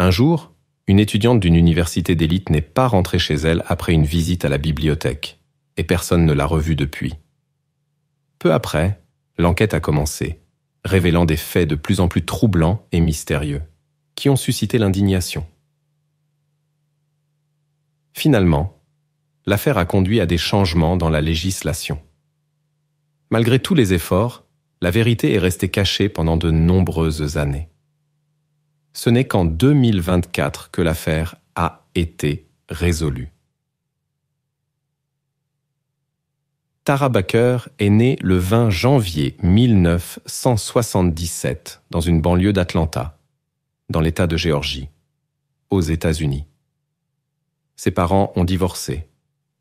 Un jour, une étudiante d'une université d'élite n'est pas rentrée chez elle après une visite à la bibliothèque, et personne ne l'a revue depuis. Peu après, l'enquête a commencé, révélant des faits de plus en plus troublants et mystérieux, qui ont suscité l'indignation. Finalement, l'affaire a conduit à des changements dans la législation. Malgré tous les efforts, la vérité est restée cachée pendant de nombreuses années. Ce n'est qu'en 2024 que l'affaire a été résolue. Tara Baker est née le 20 janvier 1977 dans une banlieue d'Atlanta, dans l'État de Géorgie, aux États-Unis. Ses parents ont divorcé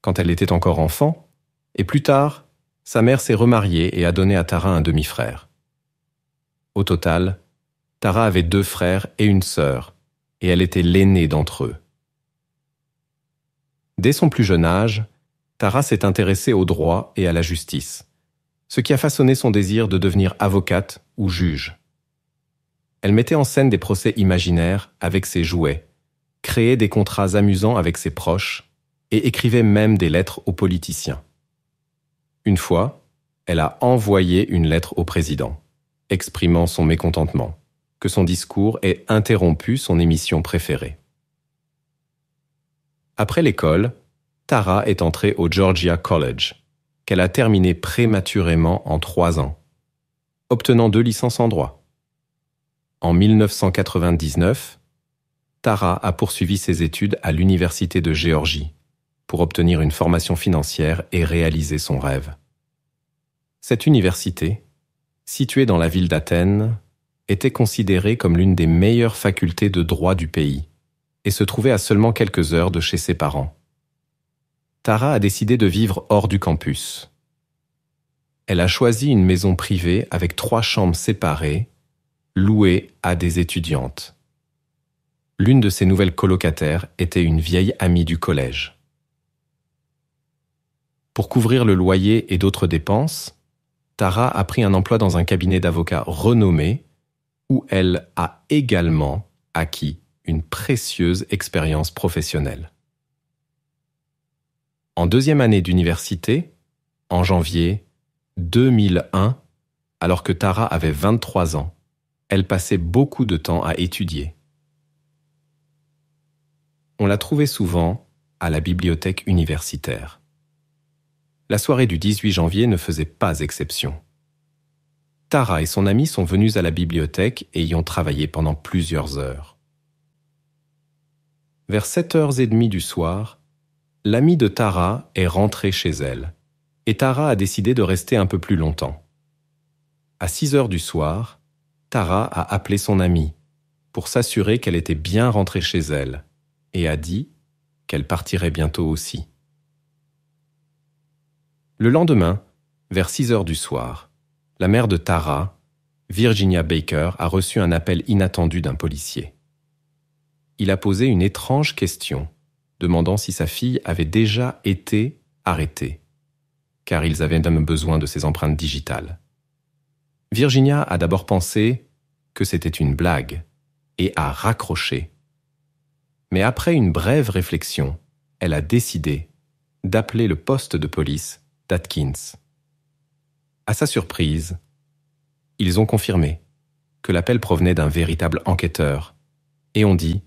quand elle était encore enfant, et plus tard, sa mère s'est remariée et a donné à Tara un demi-frère. Au total, Tara avait deux frères et une sœur, et elle était l'aînée d'entre eux. Dès son plus jeune âge, Tara s'est intéressée au droit et à la justice, ce qui a façonné son désir de devenir avocate ou juge. Elle mettait en scène des procès imaginaires avec ses jouets, créait des contrats amusants avec ses proches et écrivait même des lettres aux politiciens. Une fois, elle a envoyé une lettre au président, exprimant son mécontentement que son discours ait interrompu son émission préférée. Après l'école, Tara est entrée au Georgia College, qu'elle a terminé prématurément en trois ans, obtenant deux licences en droit. En 1999, Tara a poursuivi ses études à l'Université de Géorgie pour obtenir une formation financière et réaliser son rêve. Cette université, située dans la ville d'Athènes, était considérée comme l'une des meilleures facultés de droit du pays, et se trouvait à seulement quelques heures de chez ses parents. Tara a décidé de vivre hors du campus. Elle a choisi une maison privée avec trois chambres séparées, louée à des étudiantes. L'une de ses nouvelles colocataires était une vieille amie du collège. Pour couvrir le loyer et d'autres dépenses, Tara a pris un emploi dans un cabinet d'avocats renommé où elle a également acquis une précieuse expérience professionnelle. En deuxième année d'université, en janvier 2001, alors que Tara avait 23 ans, elle passait beaucoup de temps à étudier. On la trouvait souvent à la bibliothèque universitaire. La soirée du 18 janvier ne faisait pas exception. Tara et son amie sont venus à la bibliothèque et y ont travaillé pendant plusieurs heures. Vers 7h30 du soir, l'amie de Tara est rentrée chez elle, et Tara a décidé de rester un peu plus longtemps. À 6h du soir, Tara a appelé son amie pour s'assurer qu'elle était bien rentrée chez elle et a dit qu'elle partirait bientôt aussi. Le lendemain, vers 6 heures du soir, la mère de Tara, Virginia Baker, a reçu un appel inattendu d'un policier. Il a posé une étrange question, demandant si sa fille avait déjà été arrêtée, car ils avaient même besoin de ses empreintes digitales. Virginia a d'abord pensé que c'était une blague et a raccroché. Mais après une brève réflexion, elle a décidé d'appeler le poste de police d'Atkins. À sa surprise, ils ont confirmé que l'appel provenait d'un véritable enquêteur, et ont dit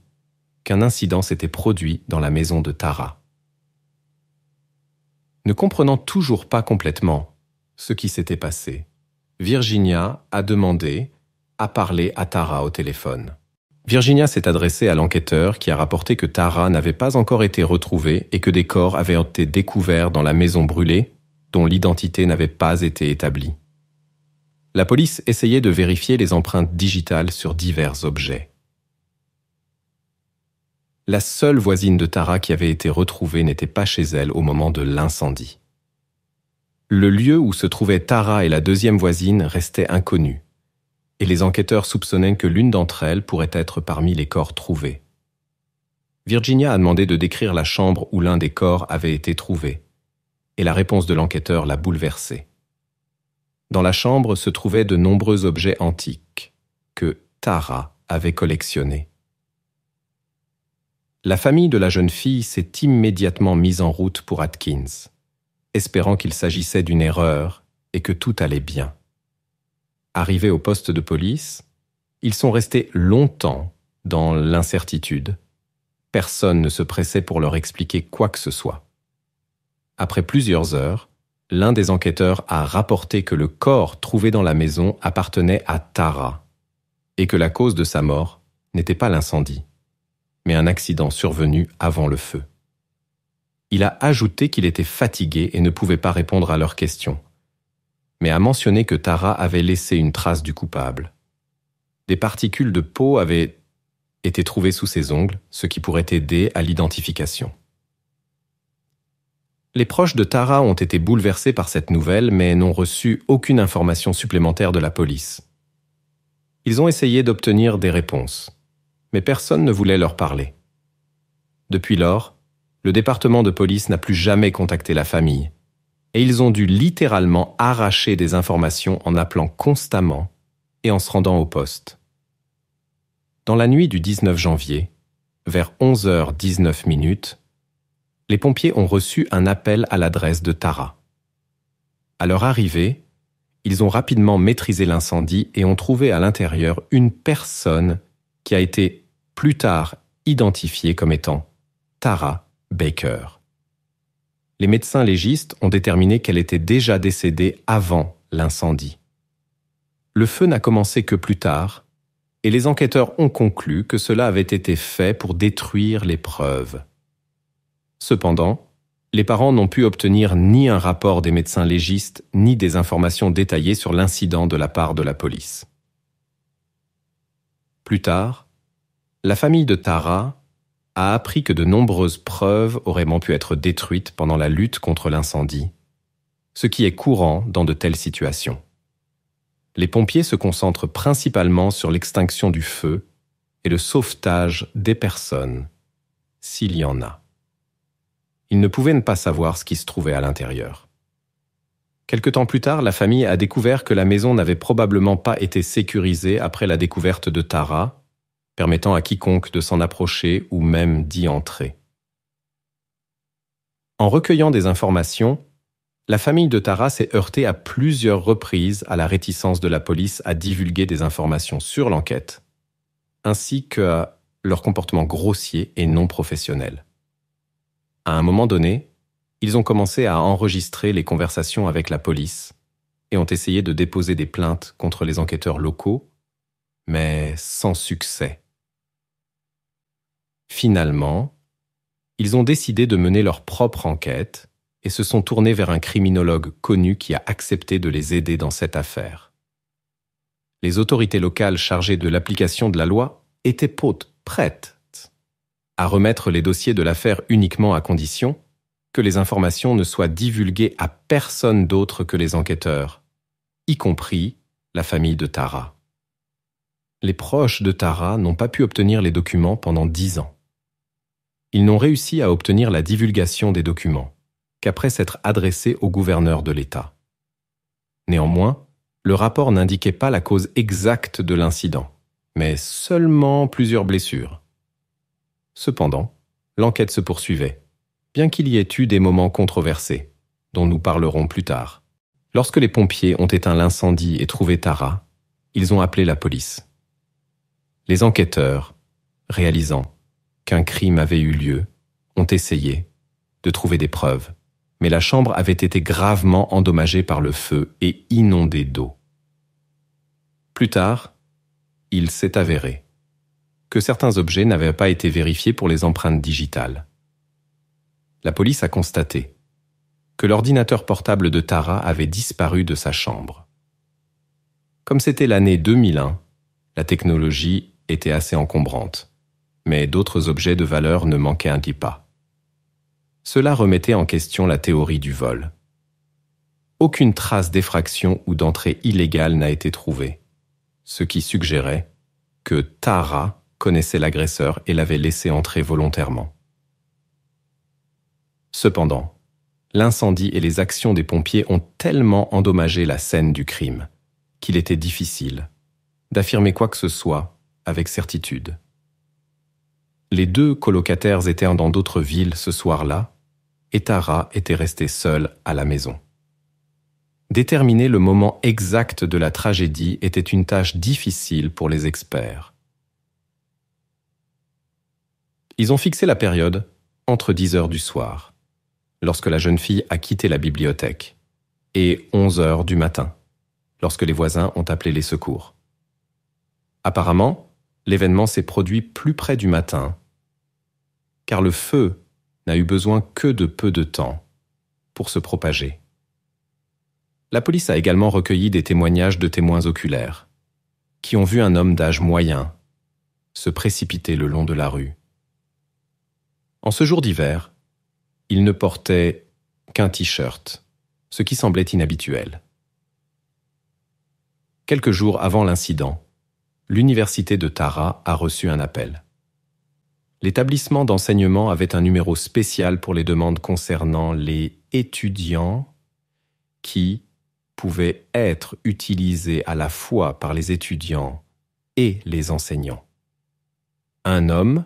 qu'un incident s'était produit dans la maison de Tara. Ne comprenant toujours pas complètement ce qui s'était passé, Virginia a demandé à parler à Tara au téléphone. Virginia s'est adressée à l'enquêteur qui a rapporté que Tara n'avait pas encore été retrouvée et que des corps avaient été découverts dans la maison brûlée dont l'identité n'avait pas été établie. La police essayait de vérifier les empreintes digitales sur divers objets. La seule voisine de Tara qui avait été retrouvée n'était pas chez elle au moment de l'incendie. Le lieu où se trouvaient Tara et la deuxième voisine restait inconnu, et les enquêteurs soupçonnaient que l'une d'entre elles pourrait être parmi les corps trouvés. Virginia a demandé de décrire la chambre où l'un des corps avait été trouvé, et la réponse de l'enquêteur l'a bouleversée. Dans la chambre se trouvaient de nombreux objets antiques que Tara avait collectionnés. La famille de la jeune fille s'est immédiatement mise en route pour Atkins, espérant qu'il s'agissait d'une erreur et que tout allait bien. Arrivés au poste de police, ils sont restés longtemps dans l'incertitude. Personne ne se pressait pour leur expliquer quoi que ce soit. Après plusieurs heures, l'un des enquêteurs a rapporté que le corps trouvé dans la maison appartenait à Tara et que la cause de sa mort n'était pas l'incendie, mais un accident survenu avant le feu. Il a ajouté qu'il était fatigué et ne pouvait pas répondre à leurs questions, mais a mentionné que Tara avait laissé une trace du coupable. Des particules de peau avaient été trouvées sous ses ongles, ce qui pourrait aider à l'identification. Les proches de Tara ont été bouleversés par cette nouvelle mais n'ont reçu aucune information supplémentaire de la police. Ils ont essayé d'obtenir des réponses, mais personne ne voulait leur parler. Depuis lors, le département de police n'a plus jamais contacté la famille, et ils ont dû littéralement arracher des informations en appelant constamment et en se rendant au poste. Dans la nuit du 19 janvier, vers 11h19 minutes, les pompiers ont reçu un appel à l'adresse de Tara. À leur arrivée, ils ont rapidement maîtrisé l'incendie et ont trouvé à l'intérieur une personne qui a été plus tard identifiée comme étant Tara Baker. Les médecins légistes ont déterminé qu'elle était déjà décédée avant l'incendie. Le feu n'a commencé que plus tard, et les enquêteurs ont conclu que cela avait été fait pour détruire les preuves. Cependant, les parents n'ont pu obtenir ni un rapport des médecins légistes, ni des informations détaillées sur l'incident de la part de la police. Plus tard, la famille de Tara a appris que de nombreuses preuves auraient pu être détruites pendant la lutte contre l'incendie, ce qui est courant dans de telles situations. Les pompiers se concentrent principalement sur l'extinction du feu et le sauvetage des personnes, s'il y en a il ne pouvait ne pas savoir ce qui se trouvait à l'intérieur. Quelque temps plus tard, la famille a découvert que la maison n'avait probablement pas été sécurisée après la découverte de Tara, permettant à quiconque de s'en approcher ou même d'y entrer. En recueillant des informations, la famille de Tara s'est heurtée à plusieurs reprises à la réticence de la police à divulguer des informations sur l'enquête, ainsi que à leur comportement grossier et non professionnel. À un moment donné, ils ont commencé à enregistrer les conversations avec la police et ont essayé de déposer des plaintes contre les enquêteurs locaux, mais sans succès. Finalement, ils ont décidé de mener leur propre enquête et se sont tournés vers un criminologue connu qui a accepté de les aider dans cette affaire. Les autorités locales chargées de l'application de la loi étaient potes, prêtes à remettre les dossiers de l'affaire uniquement à condition que les informations ne soient divulguées à personne d'autre que les enquêteurs, y compris la famille de Tara. Les proches de Tara n'ont pas pu obtenir les documents pendant dix ans. Ils n'ont réussi à obtenir la divulgation des documents qu'après s'être adressés au gouverneur de l'État. Néanmoins, le rapport n'indiquait pas la cause exacte de l'incident, mais seulement plusieurs blessures, Cependant, l'enquête se poursuivait, bien qu'il y ait eu des moments controversés, dont nous parlerons plus tard. Lorsque les pompiers ont éteint l'incendie et trouvé Tara, ils ont appelé la police. Les enquêteurs, réalisant qu'un crime avait eu lieu, ont essayé de trouver des preuves, mais la chambre avait été gravement endommagée par le feu et inondée d'eau. Plus tard, il s'est avéré que certains objets n'avaient pas été vérifiés pour les empreintes digitales. La police a constaté que l'ordinateur portable de Tara avait disparu de sa chambre. Comme c'était l'année 2001, la technologie était assez encombrante, mais d'autres objets de valeur ne manquaient un pas. Cela remettait en question la théorie du vol. Aucune trace d'effraction ou d'entrée illégale n'a été trouvée, ce qui suggérait que Tara connaissait l'agresseur et l'avait laissé entrer volontairement. Cependant, l'incendie et les actions des pompiers ont tellement endommagé la scène du crime qu'il était difficile d'affirmer quoi que ce soit avec certitude. Les deux colocataires étaient dans d'autres villes ce soir-là, et Tara était restée seule à la maison. Déterminer le moment exact de la tragédie était une tâche difficile pour les experts Ils ont fixé la période entre 10 heures du soir, lorsque la jeune fille a quitté la bibliothèque, et 11 heures du matin, lorsque les voisins ont appelé les secours. Apparemment, l'événement s'est produit plus près du matin, car le feu n'a eu besoin que de peu de temps pour se propager. La police a également recueilli des témoignages de témoins oculaires, qui ont vu un homme d'âge moyen se précipiter le long de la rue en ce jour d'hiver, il ne portait qu'un t-shirt, ce qui semblait inhabituel. Quelques jours avant l'incident, l'université de Tara a reçu un appel. L'établissement d'enseignement avait un numéro spécial pour les demandes concernant les étudiants qui pouvaient être utilisés à la fois par les étudiants et les enseignants. Un homme,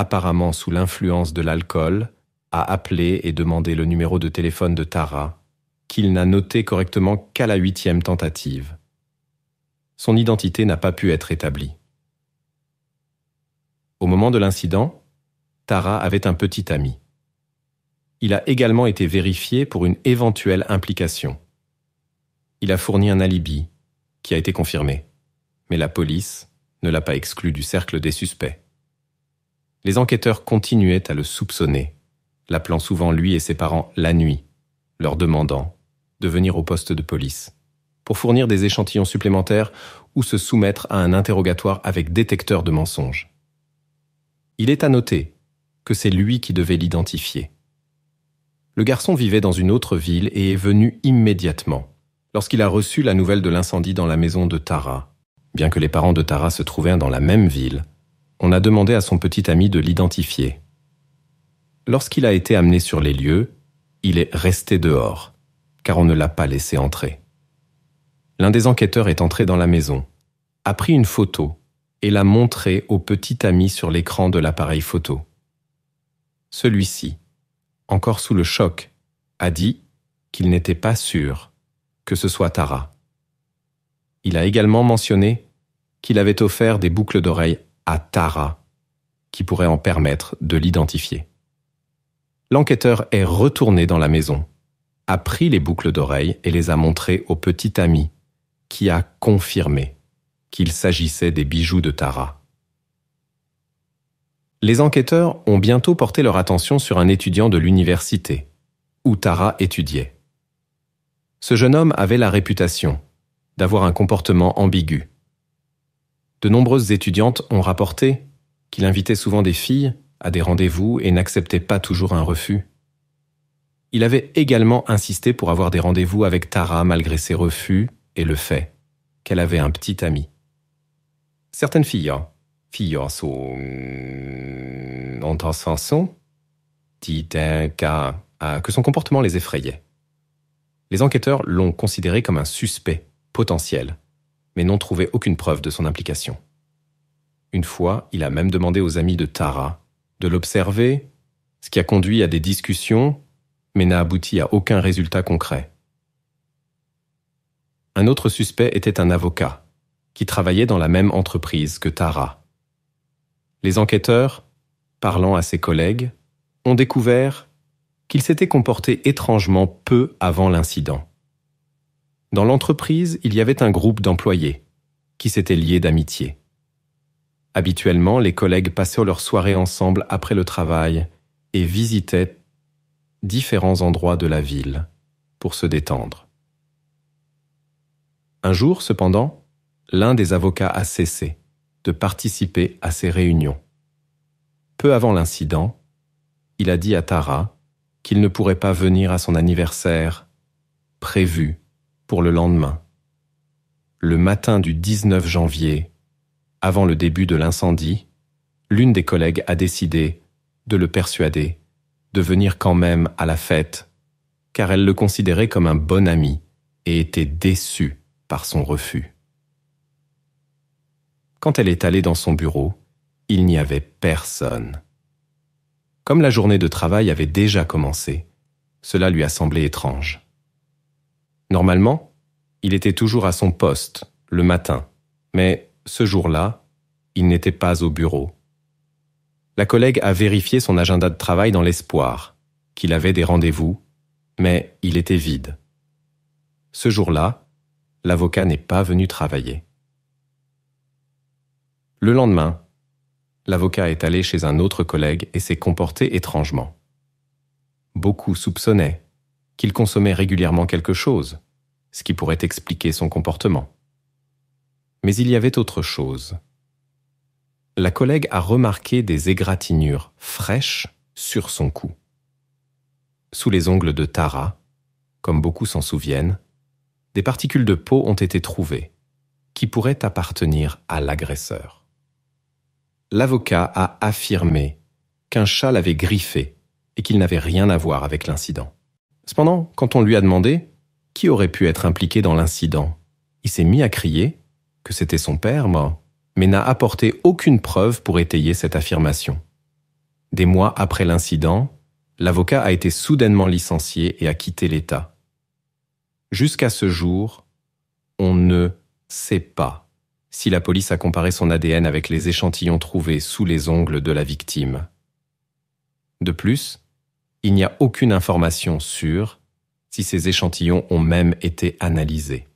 apparemment sous l'influence de l'alcool, a appelé et demandé le numéro de téléphone de Tara, qu'il n'a noté correctement qu'à la huitième tentative. Son identité n'a pas pu être établie. Au moment de l'incident, Tara avait un petit ami. Il a également été vérifié pour une éventuelle implication. Il a fourni un alibi, qui a été confirmé, mais la police ne l'a pas exclu du cercle des suspects. Les enquêteurs continuaient à le soupçonner, l'appelant souvent lui et ses parents la nuit, leur demandant de venir au poste de police pour fournir des échantillons supplémentaires ou se soumettre à un interrogatoire avec détecteur de mensonges. Il est à noter que c'est lui qui devait l'identifier. Le garçon vivait dans une autre ville et est venu immédiatement lorsqu'il a reçu la nouvelle de l'incendie dans la maison de Tara. Bien que les parents de Tara se trouvèrent dans la même ville, on a demandé à son petit ami de l'identifier. Lorsqu'il a été amené sur les lieux, il est resté dehors, car on ne l'a pas laissé entrer. L'un des enquêteurs est entré dans la maison, a pris une photo et l'a montrée au petit ami sur l'écran de l'appareil photo. Celui-ci, encore sous le choc, a dit qu'il n'était pas sûr que ce soit Tara. Il a également mentionné qu'il avait offert des boucles d'oreilles à Tara, qui pourrait en permettre de l'identifier. L'enquêteur est retourné dans la maison, a pris les boucles d'oreilles et les a montrées au petit ami, qui a confirmé qu'il s'agissait des bijoux de Tara. Les enquêteurs ont bientôt porté leur attention sur un étudiant de l'université, où Tara étudiait. Ce jeune homme avait la réputation d'avoir un comportement ambigu de nombreuses étudiantes ont rapporté qu'il invitait souvent des filles à des rendez-vous et n'acceptait pas toujours un refus. Il avait également insisté pour avoir des rendez-vous avec Tara malgré ses refus et le fait qu'elle avait un petit ami. Certaines filles, hein, filles hein, sont en hmm, dit un cas que son comportement les effrayait. Les enquêteurs l'ont considéré comme un suspect potentiel mais n'ont trouvé aucune preuve de son implication. Une fois, il a même demandé aux amis de Tara de l'observer, ce qui a conduit à des discussions, mais n'a abouti à aucun résultat concret. Un autre suspect était un avocat, qui travaillait dans la même entreprise que Tara. Les enquêteurs, parlant à ses collègues, ont découvert qu'il s'était comporté étrangement peu avant l'incident. Dans l'entreprise, il y avait un groupe d'employés qui s'étaient liés d'amitié. Habituellement, les collègues passaient leur soirée ensemble après le travail et visitaient différents endroits de la ville pour se détendre. Un jour, cependant, l'un des avocats a cessé de participer à ces réunions. Peu avant l'incident, il a dit à Tara qu'il ne pourrait pas venir à son anniversaire prévu pour le lendemain. Le matin du 19 janvier, avant le début de l'incendie, l'une des collègues a décidé de le persuader de venir quand même à la fête, car elle le considérait comme un bon ami et était déçue par son refus. Quand elle est allée dans son bureau, il n'y avait personne. Comme la journée de travail avait déjà commencé, cela lui a semblé étrange. Normalement, il était toujours à son poste, le matin, mais ce jour-là, il n'était pas au bureau. La collègue a vérifié son agenda de travail dans l'espoir qu'il avait des rendez-vous, mais il était vide. Ce jour-là, l'avocat n'est pas venu travailler. Le lendemain, l'avocat est allé chez un autre collègue et s'est comporté étrangement. Beaucoup soupçonnaient qu'il consommait régulièrement quelque chose, ce qui pourrait expliquer son comportement. Mais il y avait autre chose. La collègue a remarqué des égratignures fraîches sur son cou. Sous les ongles de Tara, comme beaucoup s'en souviennent, des particules de peau ont été trouvées, qui pourraient appartenir à l'agresseur. L'avocat a affirmé qu'un chat l'avait griffé et qu'il n'avait rien à voir avec l'incident. Cependant, quand on lui a demandé qui aurait pu être impliqué dans l'incident, il s'est mis à crier que c'était son père, mort, mais n'a apporté aucune preuve pour étayer cette affirmation. Des mois après l'incident, l'avocat a été soudainement licencié et a quitté l'État. Jusqu'à ce jour, on ne sait pas si la police a comparé son ADN avec les échantillons trouvés sous les ongles de la victime. De plus, il n'y a aucune information sûre si ces échantillons ont même été analysés.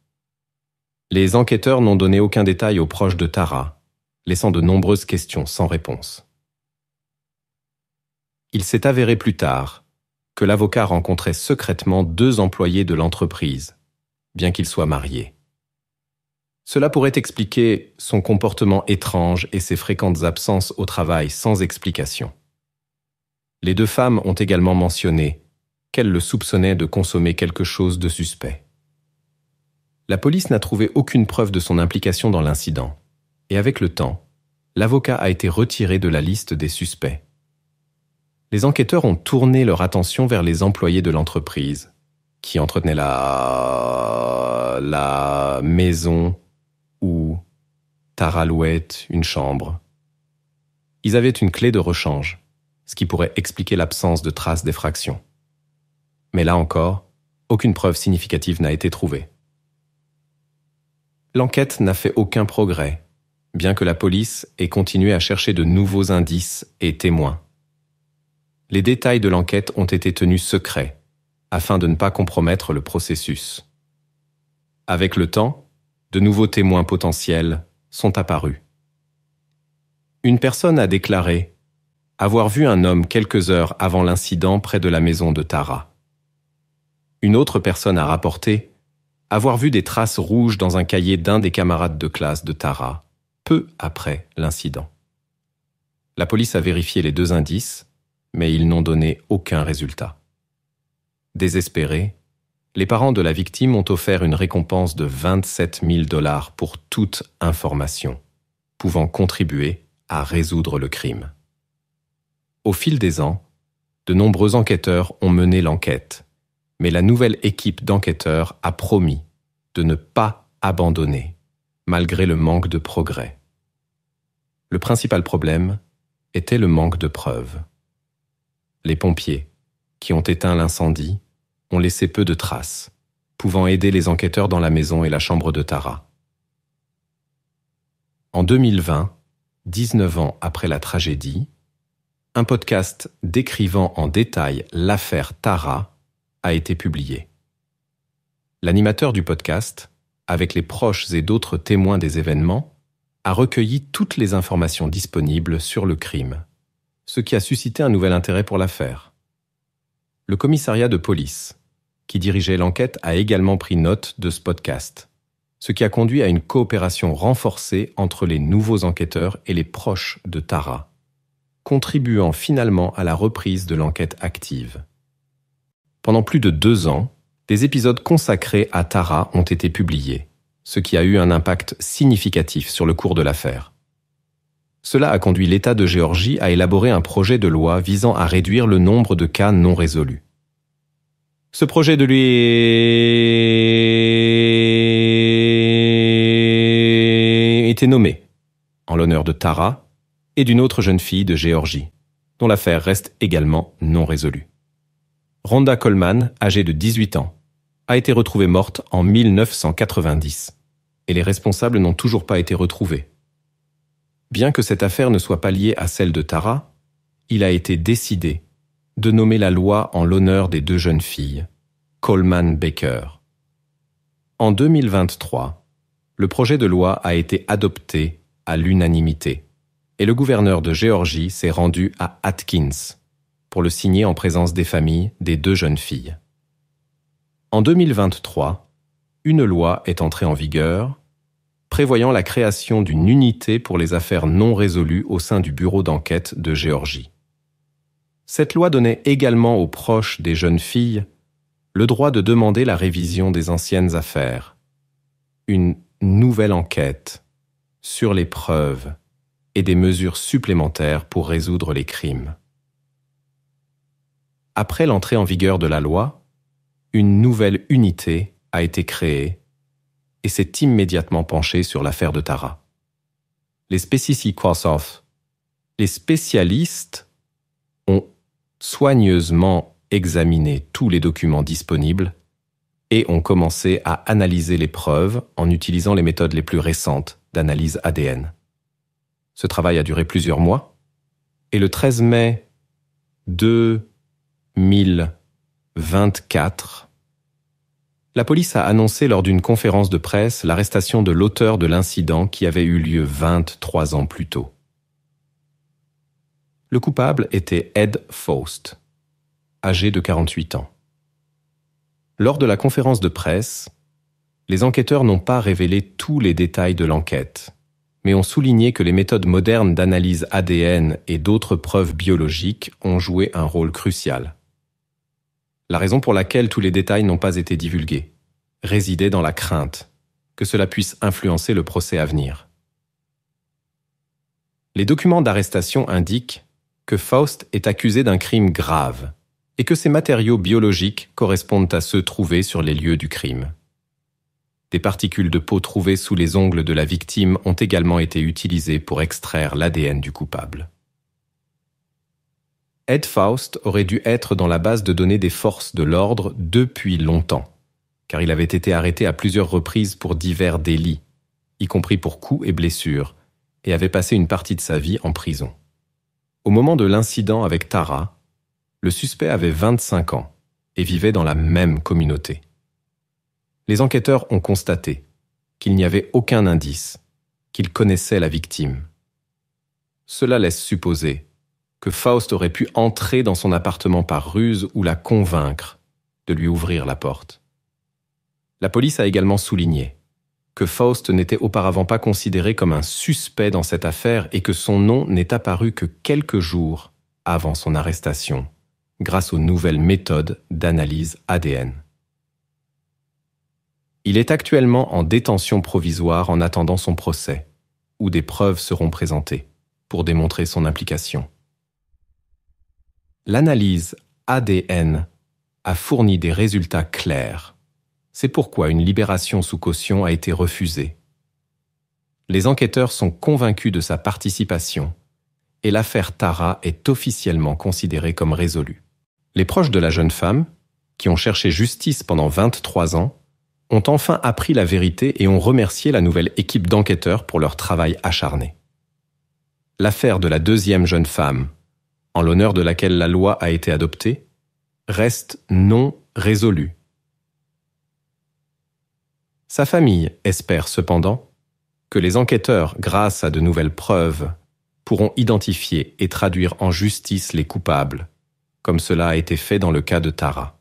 Les enquêteurs n'ont donné aucun détail aux proches de Tara, laissant de nombreuses questions sans réponse. Il s'est avéré plus tard que l'avocat rencontrait secrètement deux employés de l'entreprise, bien qu'ils soient mariés. Cela pourrait expliquer son comportement étrange et ses fréquentes absences au travail sans explication. Les deux femmes ont également mentionné qu'elles le soupçonnaient de consommer quelque chose de suspect. La police n'a trouvé aucune preuve de son implication dans l'incident, et avec le temps, l'avocat a été retiré de la liste des suspects. Les enquêteurs ont tourné leur attention vers les employés de l'entreprise, qui entretenaient la... la maison ou Taralouette, une chambre. Ils avaient une clé de rechange ce qui pourrait expliquer l'absence de traces d'effraction. Mais là encore, aucune preuve significative n'a été trouvée. L'enquête n'a fait aucun progrès, bien que la police ait continué à chercher de nouveaux indices et témoins. Les détails de l'enquête ont été tenus secrets, afin de ne pas compromettre le processus. Avec le temps, de nouveaux témoins potentiels sont apparus. Une personne a déclaré avoir vu un homme quelques heures avant l'incident près de la maison de Tara. Une autre personne a rapporté avoir vu des traces rouges dans un cahier d'un des camarades de classe de Tara, peu après l'incident. La police a vérifié les deux indices, mais ils n'ont donné aucun résultat. Désespérés, les parents de la victime ont offert une récompense de 27 000 dollars pour toute information pouvant contribuer à résoudre le crime. Au fil des ans, de nombreux enquêteurs ont mené l'enquête, mais la nouvelle équipe d'enquêteurs a promis de ne pas abandonner, malgré le manque de progrès. Le principal problème était le manque de preuves. Les pompiers, qui ont éteint l'incendie, ont laissé peu de traces, pouvant aider les enquêteurs dans la maison et la chambre de Tara. En 2020, 19 ans après la tragédie, un podcast décrivant en détail l'affaire Tara a été publié. L'animateur du podcast, avec les proches et d'autres témoins des événements, a recueilli toutes les informations disponibles sur le crime, ce qui a suscité un nouvel intérêt pour l'affaire. Le commissariat de police, qui dirigeait l'enquête, a également pris note de ce podcast, ce qui a conduit à une coopération renforcée entre les nouveaux enquêteurs et les proches de Tara contribuant finalement à la reprise de l'enquête active. Pendant plus de deux ans, des épisodes consacrés à Tara ont été publiés, ce qui a eu un impact significatif sur le cours de l'affaire. Cela a conduit l'État de Géorgie à élaborer un projet de loi visant à réduire le nombre de cas non résolus. Ce projet de lui était nommé en l'honneur de Tara et d'une autre jeune fille de Géorgie, dont l'affaire reste également non résolue. Rhonda Coleman, âgée de 18 ans, a été retrouvée morte en 1990, et les responsables n'ont toujours pas été retrouvés. Bien que cette affaire ne soit pas liée à celle de Tara, il a été décidé de nommer la loi en l'honneur des deux jeunes filles, Coleman Baker. En 2023, le projet de loi a été adopté à l'unanimité et le gouverneur de Géorgie s'est rendu à Atkins pour le signer en présence des familles des deux jeunes filles. En 2023, une loi est entrée en vigueur prévoyant la création d'une unité pour les affaires non résolues au sein du bureau d'enquête de Géorgie. Cette loi donnait également aux proches des jeunes filles le droit de demander la révision des anciennes affaires, une nouvelle enquête sur les preuves et des mesures supplémentaires pour résoudre les crimes. Après l'entrée en vigueur de la loi, une nouvelle unité a été créée et s'est immédiatement penchée sur l'affaire de Tara. Les les spécialistes ont soigneusement examiné tous les documents disponibles et ont commencé à analyser les preuves en utilisant les méthodes les plus récentes d'analyse ADN. Ce travail a duré plusieurs mois. Et le 13 mai 2024, la police a annoncé lors d'une conférence de presse l'arrestation de l'auteur de l'incident qui avait eu lieu 23 ans plus tôt. Le coupable était Ed Faust, âgé de 48 ans. Lors de la conférence de presse, les enquêteurs n'ont pas révélé tous les détails de l'enquête, mais ont souligné que les méthodes modernes d'analyse ADN et d'autres preuves biologiques ont joué un rôle crucial. La raison pour laquelle tous les détails n'ont pas été divulgués résidait dans la crainte que cela puisse influencer le procès à venir. Les documents d'arrestation indiquent que Faust est accusé d'un crime grave et que ses matériaux biologiques correspondent à ceux trouvés sur les lieux du crime. Des particules de peau trouvées sous les ongles de la victime ont également été utilisées pour extraire l'ADN du coupable. Ed Faust aurait dû être dans la base de données des forces de l'ordre depuis longtemps, car il avait été arrêté à plusieurs reprises pour divers délits, y compris pour coups et blessures, et avait passé une partie de sa vie en prison. Au moment de l'incident avec Tara, le suspect avait 25 ans et vivait dans la même communauté les enquêteurs ont constaté qu'il n'y avait aucun indice qu'il connaissait la victime. Cela laisse supposer que Faust aurait pu entrer dans son appartement par ruse ou la convaincre de lui ouvrir la porte. La police a également souligné que Faust n'était auparavant pas considéré comme un suspect dans cette affaire et que son nom n'est apparu que quelques jours avant son arrestation, grâce aux nouvelles méthodes d'analyse ADN. Il est actuellement en détention provisoire en attendant son procès, où des preuves seront présentées pour démontrer son implication. L'analyse ADN a fourni des résultats clairs. C'est pourquoi une libération sous caution a été refusée. Les enquêteurs sont convaincus de sa participation et l'affaire Tara est officiellement considérée comme résolue. Les proches de la jeune femme, qui ont cherché justice pendant 23 ans, ont enfin appris la vérité et ont remercié la nouvelle équipe d'enquêteurs pour leur travail acharné. L'affaire de la deuxième jeune femme, en l'honneur de laquelle la loi a été adoptée, reste non résolue. Sa famille espère cependant que les enquêteurs, grâce à de nouvelles preuves, pourront identifier et traduire en justice les coupables, comme cela a été fait dans le cas de Tara.